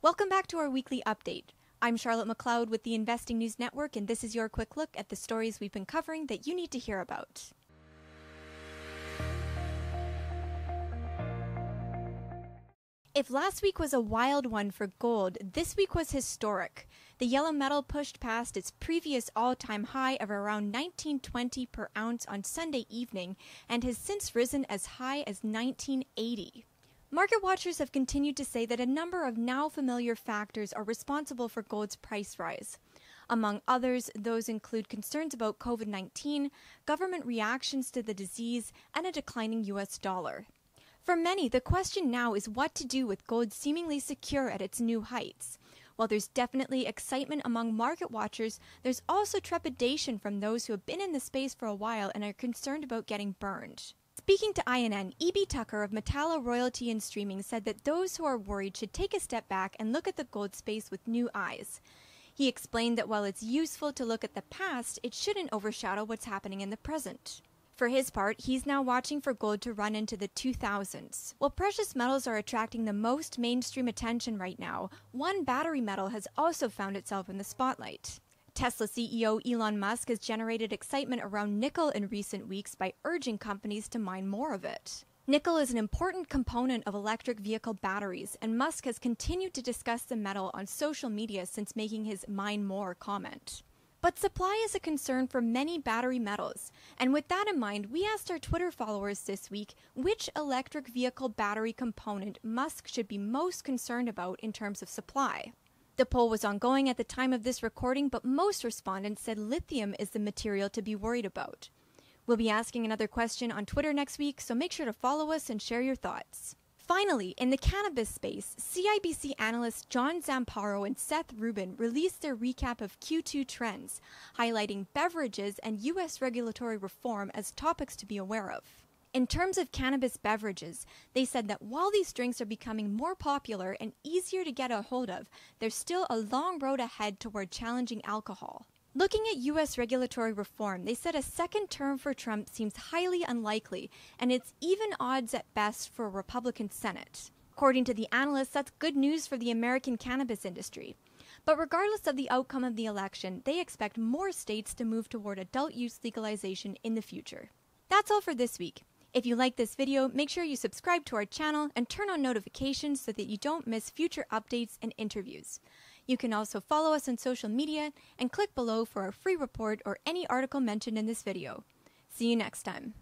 Welcome back to our weekly update. I'm Charlotte McLeod with the Investing News Network, and this is your quick look at the stories we've been covering that you need to hear about. If last week was a wild one for gold, this week was historic. The yellow metal pushed past its previous all time high of around 1920 per ounce on Sunday evening and has since risen as high as 1980. Market watchers have continued to say that a number of now familiar factors are responsible for gold's price rise. Among others, those include concerns about COVID 19, government reactions to the disease, and a declining US dollar. For many, the question now is what to do with gold seemingly secure at its new heights. While there's definitely excitement among market watchers, there's also trepidation from those who have been in the space for a while and are concerned about getting burned. Speaking to INN, E.B. Tucker of Metallo Royalty and Streaming said that those who are worried should take a step back and look at the gold space with new eyes. He explained that while it's useful to look at the past, it shouldn't overshadow what's happening in the present. For his part, he's now watching for gold to run into the 2000s. While precious metals are attracting the most mainstream attention right now, one battery metal has also found itself in the spotlight. Tesla CEO Elon Musk has generated excitement around nickel in recent weeks by urging companies to mine more of it. Nickel is an important component of electric vehicle batteries, and Musk has continued to discuss the metal on social media since making his mine more comment. But supply is a concern for many battery metals, and with that in mind, we asked our Twitter followers this week which electric vehicle battery component Musk should be most concerned about in terms of supply. The poll was ongoing at the time of this recording, but most respondents said lithium is the material to be worried about. We'll be asking another question on Twitter next week, so make sure to follow us and share your thoughts. Finally, in the cannabis space, CIBC analysts John Zamparo and Seth Rubin released their recap of Q2 trends, highlighting beverages and U.S. regulatory reform as topics to be aware of. In terms of cannabis beverages, they said that while these drinks are becoming more popular and easier to get a hold of, there's still a long road ahead toward challenging alcohol. Looking at US regulatory reform, they said a second term for Trump seems highly unlikely, and it's even odds at best for a Republican Senate. According to the analysts, that's good news for the American cannabis industry. But regardless of the outcome of the election, they expect more states to move toward adult use legalization in the future. That's all for this week. If you like this video, make sure you subscribe to our channel and turn on notifications so that you don't miss future updates and interviews. You can also follow us on social media and click below for our free report or any article mentioned in this video. See you next time.